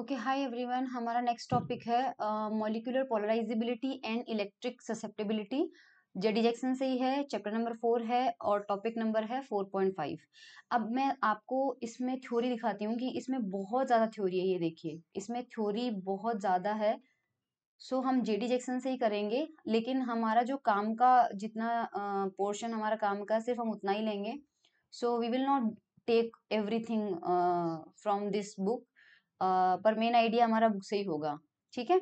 Okay hi everyone हमारा next topic है molecular polarizability and electric susceptibility J D Jackson से ही है चैप्टर नंबर फोर है और टॉपिक नंबर है फोर पॉइंट फाइव अब मैं आपको इसमें थ्योरी दिखाती हूँ कि इसमें बहुत ज़्यादा थ्योरी है ये देखिए इसमें थ्योरी बहुत ज़्यादा है सो so, हम जे डी जैक्सन से ही करेंगे लेकिन हमारा जो काम का जितना पोर्शन uh, हमारा काम का सिर्फ हम उतना ही लेंगे so we will not take everything from this book पर मेन आइडिया हमारा बुक से ही होगा ठीक है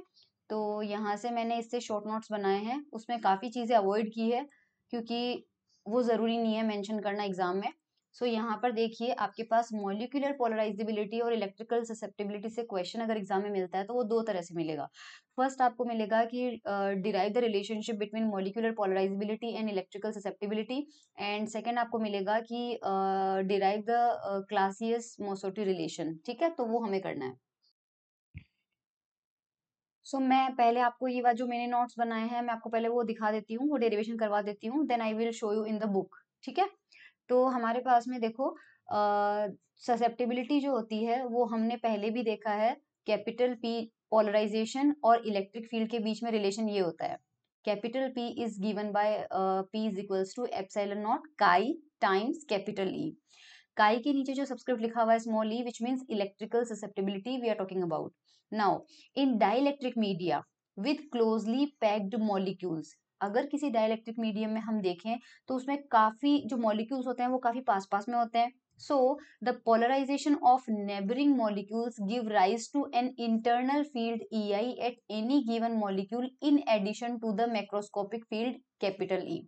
तो यहाँ से मैंने इससे शॉर्ट नोट्स बनाए हैं उसमें काफ़ी चीज़ें अवॉइड की है क्योंकि वो ज़रूरी नहीं है मेंशन करना एग्ज़ाम में सो so, यहाँ पर देखिए आपके पास मोलिकुलर पोलराइजेबिलिटी और इलेक्ट्रिकल ससेप्टेबिलिटी से क्वेश्चन अगर एग्जाम में मिलता है तो वो दो तरह से मिलेगा फर्स्ट आपको मिलेगा कि derive the relationship between molecular polarisability and electrical susceptibility and second आपको मिलेगा कि derive the Clausius Mossotti relation ठीक है तो वो हमें करना है सो so, मैं पहले आपको ये जो मैंने नोट्स बनाए हैं मैं आपको पहले वो दिखा देती हूँ वो डेरिवेशन करवा देती हूँ then I will show you in the book ठीक है तो हमारे पास में देखो ससेप्टेबिलिटी जो होती है वो हमने पहले भी देखा है कैपिटल पी पोलराइजेशन और इलेक्ट्रिक फील्ड के बीच में रिलेशन ये होता है capital P is given by P is equals to epsilon naught chi times capital E chi के नीचे जो सब्सक्रिप्ट लिखा हुआ है small E which means electrical susceptibility we are talking about now in dielectric media with closely packed molecules अगर किसी dielectric medium में हम देखें तो उसमें काफी जो मॉलिक्यूल्स होते हैं वो काफी पास पास में होते हैं so the polarization of neighbouring molecules give rise to an internal field E I at any given molecule in addition to the macroscopic field capital E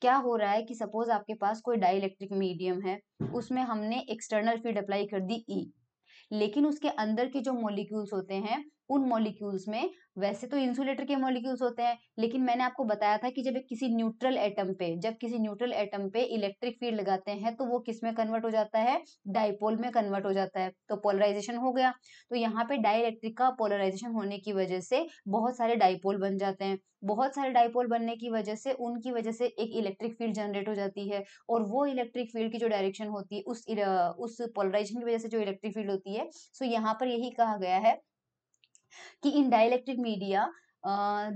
क्या हो रहा है कि सपोज आपके पास कोई डायलैक्ट्रिक मीडियम है उसमें हमने एक्सटर्नल फील्ड अप्लाई कर दी ई e. लेकिन उसके अंदर के जो मॉलिक्यूल्स होते हैं उन मॉलिक्यूल्स में वैसे तो इंसुलेटर के मॉलिक्यूल्स होते हैं लेकिन मैंने आपको बताया था कि जब किसी न्यूट्रल एटम पे जब किसी न्यूट्रल एटम पे इलेक्ट्रिक फील्ड लगाते हैं तो वो किस में कन्वर्ट हो जाता है डाइपोल में कन्वर्ट हो जाता है तो पोलराइजेशन हो गया तो यहाँ पे डाइलेक्ट्रिक का पोलराइजेशन होने की वजह से बहुत सारे डाइपोल बन जाते हैं बहुत सारे डाइपोल बनने की वजह से उनकी वजह से एक इलेक्ट्रिक फील्ड जनरेट हो जाती है और वो इलेक्ट्रिक फील्ड की जो डायरेक्शन होती है उस उस पोलराइजेशन की वजह से जो इलेक्ट्रिक फील्ड होती है सो यहाँ पर यही कहा गया है कि in dielectric media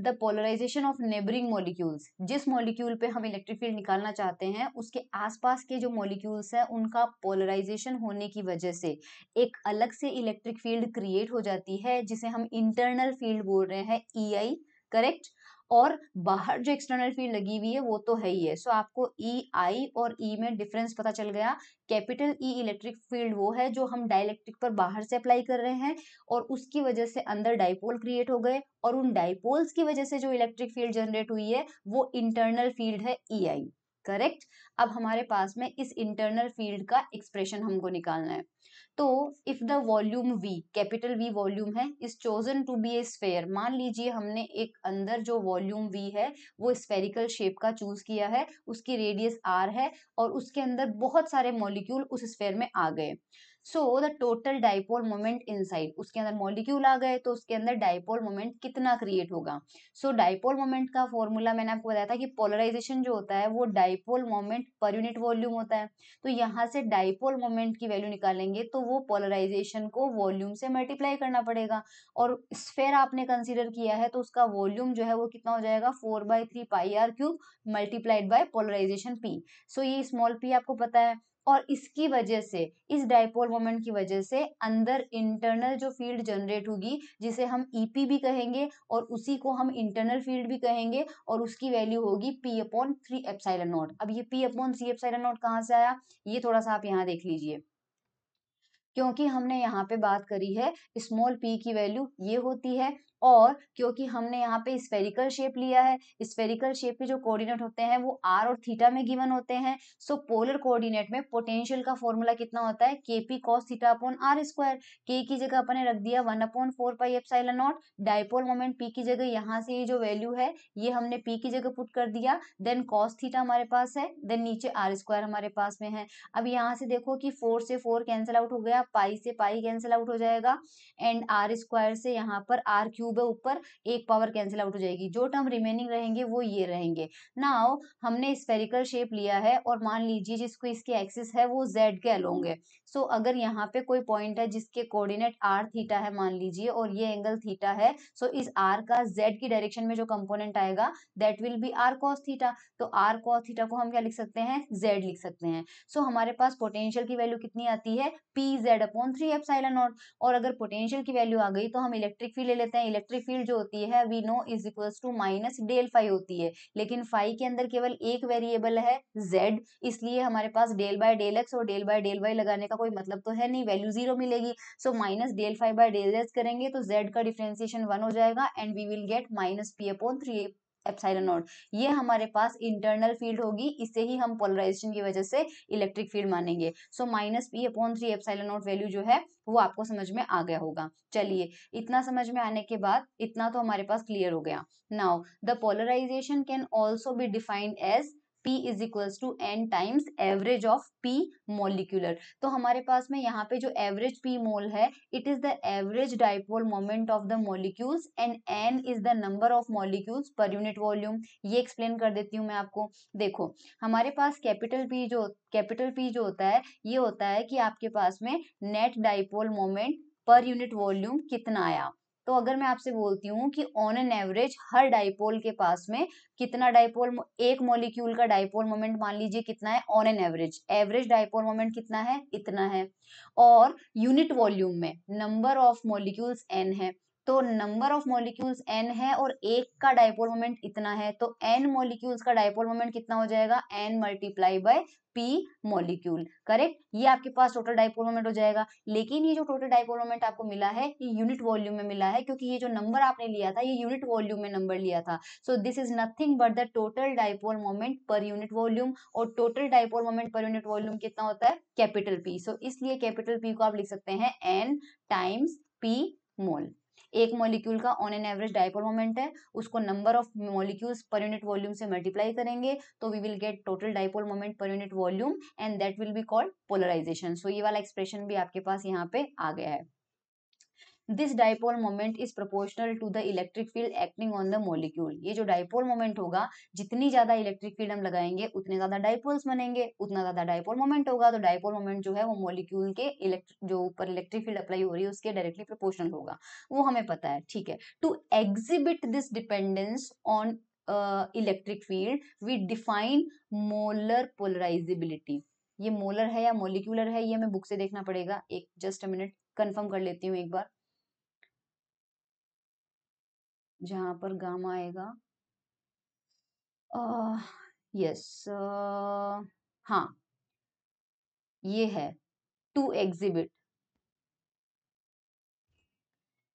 the polarization of neighbouring molecules जिस मॉलिक्यूल पे हम इलेक्ट्रिक फील्ड निकालना चाहते हैं उसके आसपास के जो मॉलिक्यूल्स हैं उनका पोलराइजेशन होने की वजह से एक अलग से इलेक्ट्रिक फील्ड क्रिएट हो जाती है जिसे हम इंटरनल फील्ड बोल रहे हैं ई आई करेक्ट और बाहर जो एक्सटर्नल फील्ड लगी हुई है वो तो है ही है सो so, आपको ई e, आई और ई e में डिफरेंस पता चल गया कैपिटल ई इलेक्ट्रिक फील्ड वो है जो हम डाइलेक्ट्रिक पर बाहर से अप्लाई कर रहे हैं और उसकी वजह से अंदर डाइपोल क्रिएट हो गए और उन डाइपोल्स की वजह से जो इलेक्ट्रिक फील्ड जनरेट हुई है वो इंटरनल फील्ड है ई आई करेक्ट अब हमारे पास में इस इंटरनल फील्ड का एक्सप्रेशन हमको निकालना है तो if the volume V capital V volume है is chosen to be a sphere मान लीजिए हमने एक अंदर जो वॉल्यूम वी है वो स्फेरिकल शेप का चूज किया है उसकी रेडियस आर है और उसके अंदर बहुत सारे मॉलिक्यूल उस स्फेयर में आ गए so the total dipole moment inside उसके अंदर मॉलिक्यूल आ गए तो उसके अंदर डाइपोल मोमेंट कितना क्रिएट होगा सो डाइपोल मोमेंट का फॉर्मूला मैंने आपको बताया था कि पोलराइजेशन जो होता है वो dipole moment per unit volume होता है तो यहाँ से डाइपोल मोमेंट की वैल्यू निकालेंगे तो वो पोलराइजेशन को वॉल्यूम से मल्टीप्लाई करना पड़ेगा और स्फेयर आपने कंसिडर किया है तो उसका वॉल्यूम जो है वो कितना हो जाएगा four by three pi R cube multiplied by polarization P so ये स्मॉल पी आपको पता है और इसकी वजह से इस डायपोल मोमेंट की वजह से अंदर इंटरनल जो फील्ड जनरेट होगी जिसे हम ईपी e भी कहेंगे और उसी को हम इंटरनल फील्ड भी कहेंगे और उसकी वैल्यू होगी P upon three epsilon naught अब ये P upon C epsilon naught कहाँ से आया ये थोड़ा सा आप यहाँ देख लीजिए क्योंकि हमने यहाँ पे बात करी है स्मॉल पी की वैल्यू ये होती है और क्योंकि हमने यहाँ पे स्फेरिकल शेप लिया है स्फेरिकल शेप के जो कोऑर्डिनेट होते हैं वो आर और थीटा में गिवन होते हैं सो पोलर कोऑर्डिनेट में पोटेंशियल का फॉर्मूला कितना होता है K P cos theta upon R square के की जगह अपने रख दिया one upon four pi epsilon naught dipole moment P की जगह यहाँ से ये जो वैल्यू है ये हमने पी की जगह पुट कर दिया देन कॉस थीटा हमारे पास है देन नीचे आर स्क्वायर हमारे पास में है अब यहाँ से देखो कि फोर से फोर कैंसिल आउट हो गया पाई से पाई कैंसिल आउट हो जाएगा एंड आर स्क्वायर से यहाँ पर आर क्यूब क्यूब है ऊपर एक पावर कैंसिल आउट हो जाएगी जो टर्म रिमेनिंग रहेंगे वो ये रहेंगे नाउ हमने स्पेरिकल शेप लिया है और मान लीजिए जिसको इसकी एक्सिस है वो जेड के अलोंग है सो so, अगर यहाँ पे कोई पॉइंट है जिसके कोऑर्डिनेट आर थीटा है मान लीजिए और ये एंगल थीटा है सो so इस आर का जेड की डायरेक्शन में जो कंपोनेंट आएगा that will be R cos theta तो आर कॉस थीटा को हम क्या लिख सकते हैं जेड लिख सकते हैं सो so, हमारे पास पोटेंशियल की वैल्यू कितनी आती है P Z upon three F naught और अगर पोटेंशियल की वैल्यू आ गई तो हम इलेक्ट्रिक फील्ड ले लेते हैं इलेक्ट्रिक फील्ड जो होती है V naught is equals to minus del phi होती है लेकिन फाई के अंदर केवल एक वेरिएबल है जेड इसलिए हमारे पास डेल बाय डेल एक्स और डेल बाय डेल वाई लगाने का कोई मतलब तो है नहीं वैल्यू जीरो मिलेगी so minus del phi by del X करेंगे तो जेड का डिफ्रेंसिएशन वन हो जाएगा and we will get minus P upon three epsilon naught ये हमारे पास इंटरनल फील्ड होगी इसे ही हम पोलराइजेशन की वजह से इलेक्ट्रिक फील्ड मानेंगे so minus P upon three epsilon naught value जो है वो आपको समझ में आ गया होगा चलिए इतना समझ में आने के बाद इतना तो हमारे पास क्लियर हो गया now the polarisation can also be defined as P is equals to N times average of P molecular तो हमारे पास में यहाँ पे जो एवरेज P मोल है it is the average dipole moment of the molecules and N is the number of molecules per unit volume ये explain कर देती हूँ मैं आपको देखो हमारे पास कैपिटल पी जो कैपिटल पी जो होता है ये होता है कि आपके पास में net dipole moment per unit volume कितना आया तो अगर मैं आपसे बोलती हूँ कि ऑन एन एवरेज हर डाइपोल के पास में कितना डाइपोल एक मॉलिक्यूल का डाइपोल मोमेंट मान लीजिए कितना है on an average average dipole moment कितना है इतना है और यूनिट वॉल्यूम में नंबर ऑफ मॉलिक्यूल्स एन है तो नंबर ऑफ मॉलिक्यूल्स एन है और एक का डायपोल मोमेंट इतना है तो एन मॉलिक्यूल्स का डायपोल मोमेंट कितना हो जाएगा N multiply by P molecule correct ये आपके पास टोटल डायपोल मोमेंट हो जाएगा लेकिन ये जो टोटल डायपोल मोमेंट आपको मिला है ये यूनिट वॉल्यूम में मिला है क्योंकि ये जो नंबर आपने लिया था ये यूनिट वॉल्यूम में नंबर लिया था so this is nothing but the total dipole moment per unit volume और total dipole moment per unit volume कितना होता है कैपिटल पी सो इसलिए कैपिटल पी को आप लिख सकते हैं एन टाइम्स पी मोल एक मॉलिक्यूल का on an average dipole moment है उसको number of molecules per unit volume से मल्टीप्लाई करेंगे तो we will get total dipole moment per unit volume and that will be called polarisation so ये वाला expression भी आपके पास यहाँ पे आ गया है this dipole moment is proportional to the electric field acting on the molecule ये जो डायपोल मोमेंट होगा जितनी ज्यादा इलेक्ट्रिक फील्ड हम लगाएंगे उतने ज्यादा डायपोल्स बनेंगे उतना ज्यादा डायपोल मोमेंट होगा तो डायपोल मोमेंट जो है वो मोलिक्यूल के इलेक्ट्रिक जो ऊपर इलेक्ट्रिक फील्ड अप्लाई हो रही है उसके डायरेक्टली प्रोपोर्शनल होगा वो हमें पता है ठीक है to exhibit this dependence on electric field we define molar polarisability ये मोलर है या मोलिकुलर है ये हमें बुक से देखना पड़ेगा एक जस्ट अ मिनट कंफर्म कर लेती हूँ एक बार जहां पर गामा आएगा यस हाँ ये है टू एग्जिबिट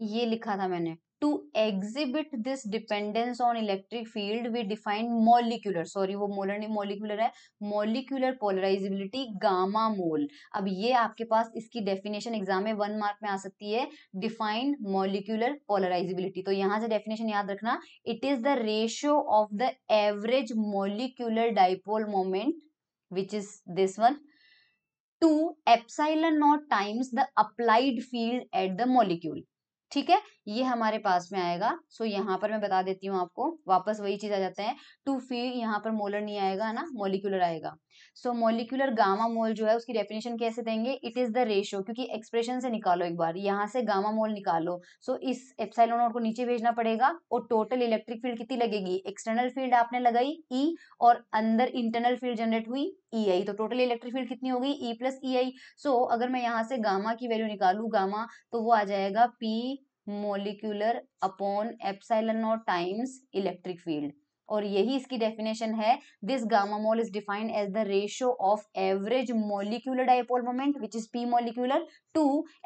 ये लिखा था मैंने to exhibit this dependence on electric field we define molecular sorry वो मोलर नहीं मोलिकुलर है मोलिकुलर पोलराइजिबिलिटी गामा मोल अब ये आपके पास इसकी डेफिनेशन एग्जाम में वन मार्क में आ सकती है डिफाइन मोलिकुलर पोलराइजिबिलिटी तो यहाँ से डेफिनेशन याद रखना it is the ratio of the average molecular dipole moment which is this one to epsilon naught times the applied field at the molecule ठीक है ये हमारे पास में आएगा सो so, यहाँ पर मैं बता देती हूँ आपको वापस वही चीज आ जाता है टू फी यहाँ पर मोलर नहीं आएगा ना मोलिकुलर आएगा सो मोलिकुलर गामा मोल जो है उसकी डेफिनेशन कैसे देंगे इट इज़ द रेशो क्योंकि एक्सप्रेशन से निकालो एक बार यहाँ से गामा मोल निकालो सो so, इस एप्साइलोन को नीचे भेजना पड़ेगा और टोटल इलेक्ट्रिक फील्ड कितनी लगेगी एक्सटर्नल फील्ड आपने लगाई ई e, और अंदर इंटरनल फील्ड जनरेट हुई ई e आई तो टोटल इलेक्ट्रिक फील्ड कितनी होगी ई प्लस ई आई सो अगर मैं यहाँ से गामा की वैल्यू निकालू गामा तो वो आ जाएगा P molecular upon epsilon naught times electric field और यही इसकी डेफिनेशन है this gamma mol is defined as the ratio of average molecular dipole moment which is P molecular to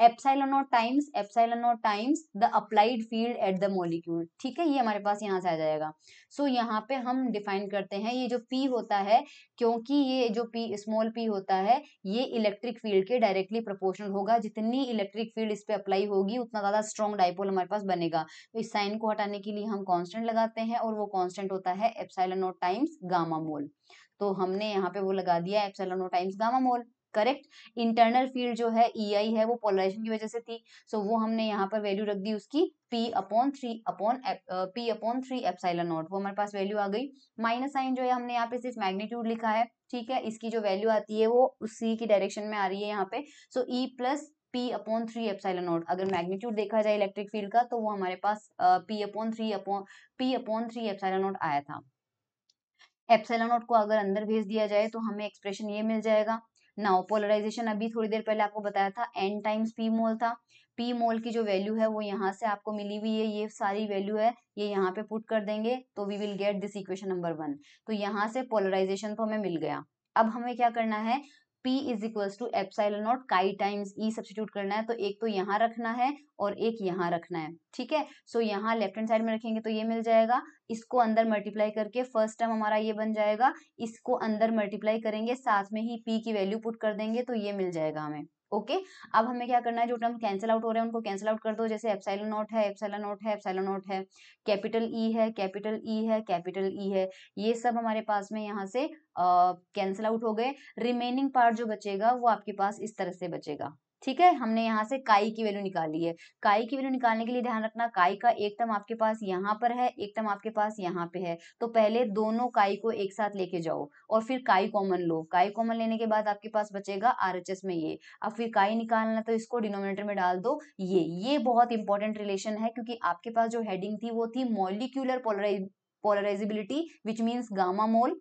epsilon times epsilon times the applied field at the molecule ठीक है ये हमारे पास यहाँ से आ जाएगा सो so, यहाँ पे हम डिफाइन करते हैं ये जो पी होता है क्योंकि ये जो पी स्मॉल पी होता है ये इलेक्ट्रिक फील्ड के डायरेक्टली प्रोपोर्शनल होगा जितनी इलेक्ट्रिक फील्ड इस पर अप्लाई होगी उतना ज़्यादा स्ट्रॉन्ग डाइपोल हमारे पास बनेगा तो इस साइन को हटाने के लिए हम कॉन्स्टेंट लगाते हैं और वो कॉन्स्टेंट होता है एप्साइलन टाइम्स गामा मोल तो हमने यहाँ पे वो लगा दिया epsilon naught times gamma mol correct internal field जो है ई e आई है वो पोलराइजेशन की वजह से थी सो so, वो हमने यहाँ पर वैल्यू रख दी उसकी P upon three upon P upon three epsilon naught वो हमारे पास वैल्यू आ गई माइनस साइन जो है हमने यहाँ पे सिर्फ मैग्नीट्यूड लिखा है ठीक है इसकी जो वैल्यू आती है वो उसी की डायरेक्शन में आ रही है यहाँ पे so E plus P upon three epsilon naught अगर मैग्नीट्यूड देखा जाए इलेक्ट्रिक फील्ड का तो वो हमारे पास P upon three upon P upon three epsilon naught आया था एप्साइलन नॉट को अगर अंदर भेज दिया जाए तो हमें एक्सप्रेशन ये मिल जाएगा नाउ पोलराइजेशन अभी थोड़ी देर पहले आपको बताया था एन टाइम्स पी मोल था पी मोल की जो वैल्यू है वो यहाँ से आपको मिली हुई है ये सारी वैल्यू है ये यहाँ पे पुट कर देंगे तो we will get this equation number one तो यहाँ से पोलराइजेशन तो हमें मिल गया अब हमें क्या करना है P is equals to epsilon naught chi times E substitute करना है तो एक तो यहाँ रखना है और एक यहाँ रखना है ठीक है सो यहाँ लेफ्ट हैंड साइड में रखेंगे तो ये मिल जाएगा इसको अंदर मल्टीप्लाई करके फर्स्ट टाइम हमारा ये बन जाएगा इसको अंदर मल्टीप्लाई करेंगे साथ में ही पी की वैल्यू पुट कर देंगे तो ये मिल जाएगा हमें ओके अब हमें क्या करना है जो टर्म कैंसिल आउट हो रहे हैं उनको कैंसिल आउट कर दो जैसे एप्साइलो नोट है एप्साइलो नोट है एप्साइलो नोट है कैपिटल ई e है कैपिटल ई e है कैपिटल ई e है ये सब हमारे पास में यहाँ से कैंसिल आउट हो गए रिमेनिंग पार्ट जो बचेगा वो आपके पास इस तरह से बचेगा ठीक है हमने यहाँ से काई की वैल्यू निकाली है काई की वैल्यू निकालने के लिए ध्यान रखना काई का एक टर्म आपके पास यहाँ पर है एक टर्म आपके पास यहाँ पे है तो पहले दोनों काई को एक साथ लेके जाओ और फिर काई कॉमन लो काई कॉमन लेने के बाद आपके पास बचेगा आर में ये अब फिर काई निकालना तो इसको डिनोमिनेटर में डाल दो ये ये बहुत इंपॉर्टेंट रिलेशन है क्योंकि आपके पास जो हेडिंग थी वो थी molecular polarise polarisability which means gamma mol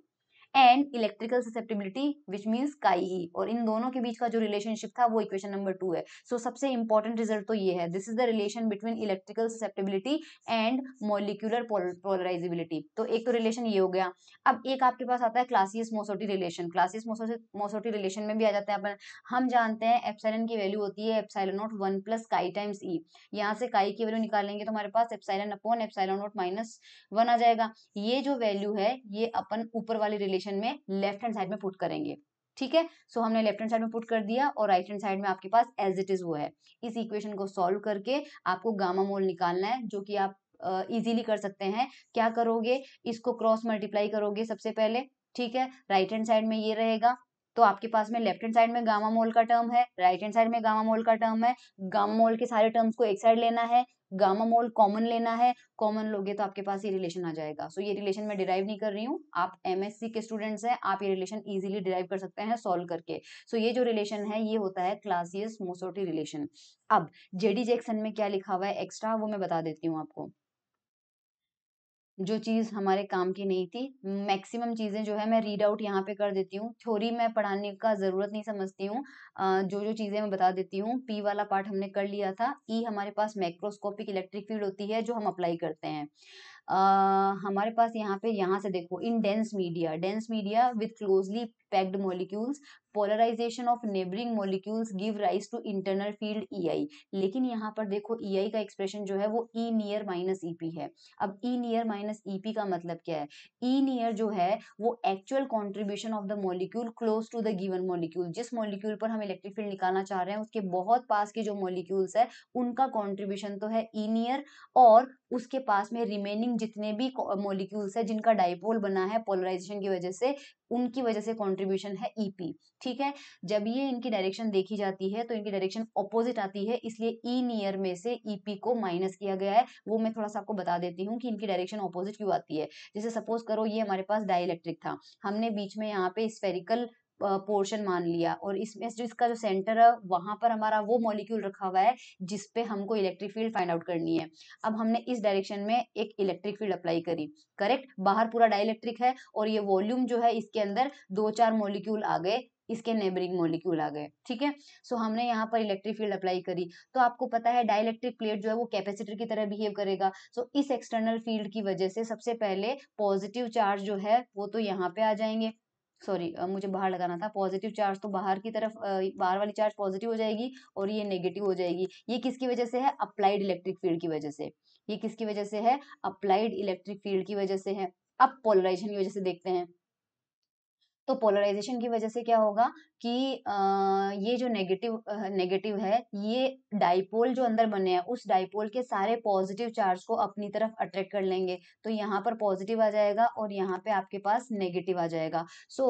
and electrical susceptibility which means chi और इन दोनों के बीच का जो रिलेशनशिप था वो इक्वेशन नंबर टू है सो so, सबसे इंपॉर्टेंट रिजल्ट तो ये है this is the relation between electrical susceptibility and molecular polarisability तो एक तो रिलेशन ये हो गया अब एक आपके पास आता है Clausius Mossotti relation Clausius Mossotti relation में भी आ जाते हैं अपन हम जानते हैं एफसाइलन की वैल्यू होती है epsilon not one plus chi times ई यहाँ से काई की वैल्यू निकालेंगे तो हमारे पास epsilon upon epsilon not minus one आ जाएगा ये जो वैल्यू है ये अपन ऊपर वाली रिलेशन रिलेशन में लेफ्ट हैंड साइड में पुट करेंगे ठीक है सो so, हमने लेफ्ट हैंड साइड में पुट कर दिया और राइट हैंड साइड में आपके पास एज इट इज वो है इस इक्वेशन को सॉल्व करके आपको गामा मोल निकालना है जो कि आप इजीली uh, कर सकते हैं क्या करोगे इसको क्रॉस मल्टीप्लाई करोगे सबसे पहले ठीक है राइट हैंड साइड में ये रहेगा तो आपके पास में लेफ्ट हैंड साइड में गामा मोल का टर्म है राइट हैंड साइड में गामा मोल का टर्म है गामा मोल के सारे टर्म्स को एक साइड लेना है गामा मोल कॉमन लेना है कॉमन लोगे तो आपके पास ये रिलेशन आ जाएगा सो so, ये रिलेशन मैं डिराइव नहीं कर रही हूँ आप एमएससी के स्टूडेंट्स हैं आप ये रिलेशन इजीली डिराइव कर सकते हैं सॉल्व करके सो so, ये जो रिलेशन है ये होता है क्लासियस मोसोटी रिलेशन अब जेडी जैक्सन में क्या लिखा हुआ है एक्स्ट्रा वो मैं बता देती हूँ आपको जो चीज़ हमारे काम की नहीं थी मैक्सिमम चीज़ें जो है मैं रीड आउट यहाँ पे कर देती हूँ थ्योरी मैं पढ़ाने का ज़रूरत नहीं समझती हूँ जो जो चीज़ें मैं बता देती हूँ पी वाला पार्ट हमने कर लिया था ई हमारे पास माइक्रोस्कोपिक इलेक्ट्रिक फील्ड होती है जो हम अप्लाई करते हैं आ, हमारे पास यहाँ पे यहाँ से देखो in dense media dense media with closely packed molecules polarisation of neighbouring molecules give rise to internal field E लेकिन यहाँ पर देखो ई e का एक्सप्रेशन जो है वो ई नियर माइनस ई है अब ई नियर माइनस ई का मतलब क्या है ई e नियर जो है वो actual contribution of the molecule close to the given molecule जिस मोलिक्यूल पर हम इलेक्ट्रिक फील्ड निकालना चाह रहे हैं उसके बहुत पास के जो मोलिक्यूल्स है उनका कॉन्ट्रीब्यूशन तो है ई e नियर और उसके पास में रिमेनिंग जितने भी मोलिक्यूल्स है जिनका डाइपोल बना है पोलराइजेशन की वजह से उनकी वजह से कॉन्ट्रीब्यूशन है ईपी e ठीक है जब ये इनकी डायरेक्शन देखी जाती है तो इनकी डायरेक्शन ऑपोजिट आती है इसलिए ई e नियर में से ईपी e को माइनस किया गया है वो मैं थोड़ा सा आपको बता देती हूँ कि इनकी डायरेक्शन ऑपोजिट क्यों आती है जैसे सपोज करो ये हमारे पास डाइलेक्ट्रिक था हमने बीच में यहाँ पे स्पेरिकल पोर्शन मान लिया और इसमें इसका जो सेंटर है वहां पर हमारा वो मॉलिक्यूल रखा हुआ है जिसपे हमको इलेक्ट्रिक फील्ड फाइंड आउट करनी है अब हमने इस डायरेक्शन में एक इलेक्ट्रिक फील्ड अप्लाई करी करेक्ट बाहर पूरा डाइलेक्ट्रिक है और ये वॉल्यूम जो है इसके अंदर दो चार मोलिक्यूल आ गए इसके नेबरिंग मोलिक्यूल आ गए ठीक है सो हमने यहाँ पर इलेक्ट्रिक फील्ड अप्लाई करी तो आपको पता है डायलेक्ट्रिक प्लेट जो है वो कैपेसिटर की तरह बिहेव करेगा सो इस एक्सटर्नल फील्ड की वजह से सबसे पहले पॉजिटिव चार्ज जो है वो तो यहाँ पे आ जाएंगे सॉरी मुझे बाहर लगाना था पॉजिटिव चार्ज तो बाहर की तरफ बाहर वाली चार्ज पॉजिटिव हो जाएगी और ये नेगेटिव हो जाएगी ये किसकी वजह से है अप्लाइड इलेक्ट्रिक फील्ड की वजह से ये किसकी वजह से है अप्लाइड इलेक्ट्रिक फील्ड की वजह से है अब पोलराइजेशन की वजह से देखते हैं तो पोलराइजेशन की वजह से क्या होगा कि ये जो नेगेटिव नेगेटिव है ये डाइपोल जो अंदर बने हैं उस डाइपोल के सारे पॉजिटिव चार्ज को अपनी तरफ अट्रैक्ट कर लेंगे तो यहाँ पर पॉजिटिव आ जाएगा और यहाँ पे आपके पास नेगेटिव आ जाएगा सो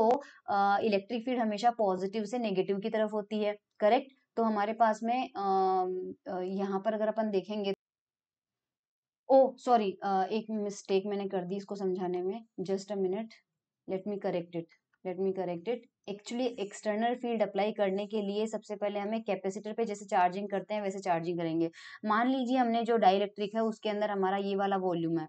इलेक्ट्रिक फील्ड हमेशा पॉजिटिव से नेगेटिव की तरफ होती है करेक्ट तो हमारे पास में यहाँ पर अगर अपन देखेंगे ओ सॉरी एक मिस्टेक मैंने कर दी इसको समझाने में just a minute let me correct it let me correct it actually external field apply करने के लिए सबसे पहले हमें कैपेसिटर पे जैसे चार्जिंग करते हैं वैसे चार्जिंग करेंगे मान लीजिए हमने जो डायरेक्ट्रिक है उसके अंदर हमारा ये वाला वॉल्यूम है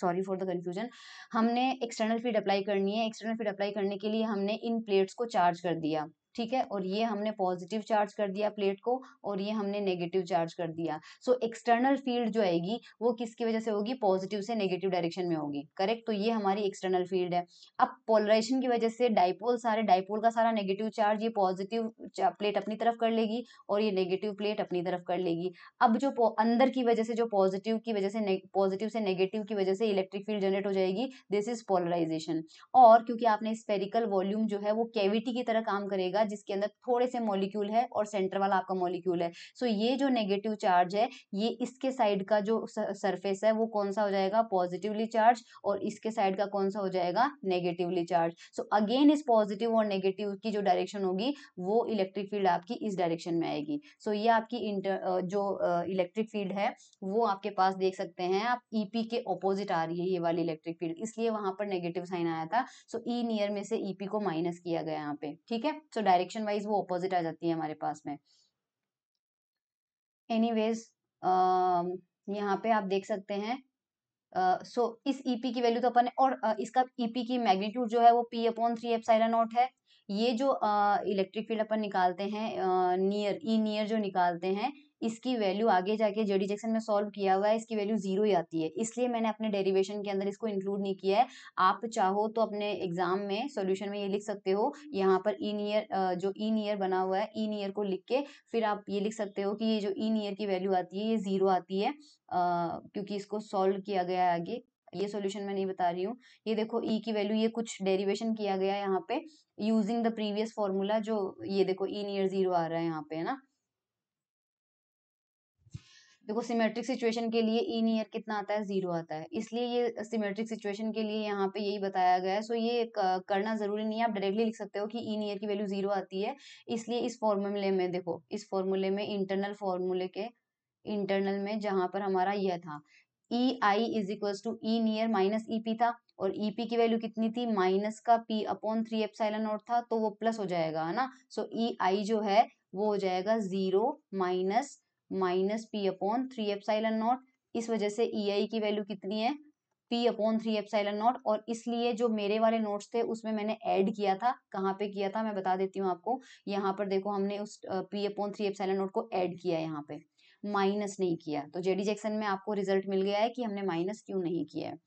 सॉरी फॉर द कंफ्यूजन हमने एक्सटर्नल फील्ड अप्लाई करनी है एक्सटर्नल फील्ड अप्लाई करने के लिए हमने इन प्लेट्स को चार्ज कर दिया ठीक है और ये हमने पॉजिटिव चार्ज कर दिया प्लेट को और ये हमने नेगेटिव चार्ज कर दिया सो एक्सटर्नल फील्ड जो आएगी वो किसकी वजह से होगी पॉजिटिव से नेगेटिव डायरेक्शन में होगी करेक्ट तो ये हमारी एक्सटर्नल फील्ड है अब पोलराइजेशन की वजह से डाइपोल सारे डाइपोल का सारा नेगेटिव चार्ज ये पॉजिटिव प्लेट अपनी तरफ कर लेगी और ये नेगेटिव प्लेट अपनी तरफ कर लेगी अब जो अंदर की वजह से जो पॉजिटिव की वजह से पॉजिटिव से नेगेटिव की वजह से इलेक्ट्रिक फील्ड जनरेट हो जाएगी दिस इज पोलराइजेशन और क्योंकि आपने स्पेरिकल वॉल्यूम जो है वो कैविटी की तरह काम करेगा वाला जिसके अंदर थोड़े से मॉलिक्यूल है और सेंटर वाला आपका मॉलिक्यूल है सो ये जो नेगेटिव चार्ज है ये इसके साइड का जो सरफेस है वो कौन सा हो जाएगा पॉजिटिवली चार्ज और इसके साइड का कौन सा हो जाएगा नेगेटिवली चार्ज सो अगेन इस पॉजिटिव और नेगेटिव की जो डायरेक्शन होगी वो इलेक्ट्रिक फील्ड आपकी इस डायरेक्शन में आएगी सो so, ये आपकी इंटर जो इलेक्ट्रिक फील्ड है वो आपके पास देख सकते हैं आप ईपी e के ऑपोजिट आ रही है ये वाली इलेक्ट्रिक फील्ड इसलिए वहां पर नेगेटिव साइन आया था सो ई नियर में से ईपी e को माइनस किया गया यहाँ पे ठीक है सो so, डायरेक्शन वाइज वो ऑपोजिट आ जाती है हमारे पास में एनी वेज um, यहाँ पे आप देख सकते हैं सो uh, so, इस ईपी e की वैल्यू तो अपन और uh, इसका ईपी e की मैग्नीट्यूड जो है वो P upon three epsilon naught है ये जो इलेक्ट्रिक uh, फील्ड अपन निकालते हैं नियर ई नियर जो निकालते हैं इसकी वैल्यू आगे जाके जेडी जैक्सन में सॉल्व किया हुआ है इसकी वैल्यू जीरो ही आती है इसलिए मैंने अपने डेरिवेशन के अंदर इसको इंक्लूड नहीं किया है आप चाहो तो अपने एग्जाम में सोल्यूशन में ये लिख सकते हो यहाँ पर ई नियर जो ई ईयर बना हुआ है ई ईयर को लिख के फिर आप ये लिख सकते हो कि ये जो ई ईयर की वैल्यू आती है ये जीरो आती है आ, क्योंकि इसको सॉल्व किया गया है आगे ये सॉल्यूशन मैं नहीं बता रही हूँ ये देखो ई e की वैल्यू ये कुछ डेरिवेशन किया गया है यहाँ पे यूजिंग द प्रीवियस फॉर्मूला जो ये देखो ई नियर जीरो आ रहा है यहाँ पे है ना देखो सिमेट्रिक सिचुएशन के लिए ई e नियर कितना आता है जीरो आता है इसलिए ये सिमेट्रिक uh, सिचुएशन के लिए यहाँ पे यही बताया गया है सो ये uh, करना जरूरी नहीं है आप डायरेक्टली लिख सकते हो कि ई e नियर की वैल्यू जीरो आती है इसलिए इस फॉर्मूले में देखो इस फॉर्मूले में इंटरनल फॉर्मूले के इंटरनल में जहां पर हमारा यह था E I is equal to E near minus E P था और ई e पी की वैल्यू कितनी थी माइनस का पी अपॉन थ्री एप्साइलन और था तो वो प्लस हो जाएगा है ना सो ई आई जो है वो हो जाएगा zero minus minus P upon three epsilon naught इस वजह से ई e आई की वैल्यू कितनी है P upon three epsilon naught और इसलिए जो मेरे वाले नोट्स थे उसमें मैंने ऐड किया था कहाँ पे किया था मैं बता देती हूँ आपको यहाँ पर देखो हमने उस P upon three epsilon naught को ऐड किया है यहाँ पे माइनस नहीं किया तो जेडी जैक्सन में आपको रिजल्ट मिल गया है कि हमने माइनस क्यों नहीं किया है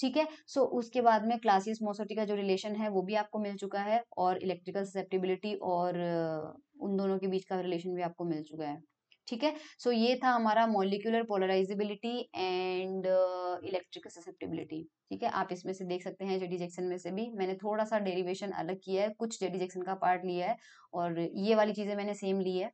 ठीक है सो so, उसके बाद में क्लासिस मोसोटी का जो रिलेशन है वो भी आपको मिल चुका है और इलेक्ट्रिकल सेप्टेबिलिटी और उन दोनों के बीच का रिलेशन भी आपको मिल चुका है ठीक है सो ये था हमारा molecular polarisability and electric susceptibility ठीक है आप इसमें से देख सकते हैं जेडी जैक्सन में से भी मैंने थोड़ा सा डेरिवेशन अलग किया है कुछ जेडी जैक्सन का पार्ट लिया है और ये वाली चीज़ें मैंने सेम ली है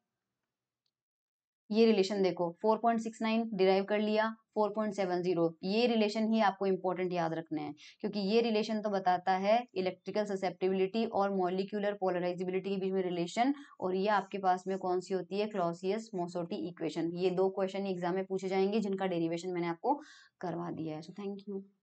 ये रिलेशन देखो 4.69 डिराइव कर लिया 4.70 ये रिलेशन ही आपको इंपॉर्टेंट याद रखना है क्योंकि ये रिलेशन तो बताता है इलेक्ट्रिकल ससेप्टिबिलिटी और मॉलिक्यूलर पोलराइजिबिलिटी के बीच में रिलेशन और ये आपके पास में कौन सी होती है क्लॉसियस मोसोटी इक्वेशन ये दो क्वेश्चन एग्जाम में पूछे जाएंगे जिनका डेरिवेशन मैंने आपको करवा दिया है सो थैंक यू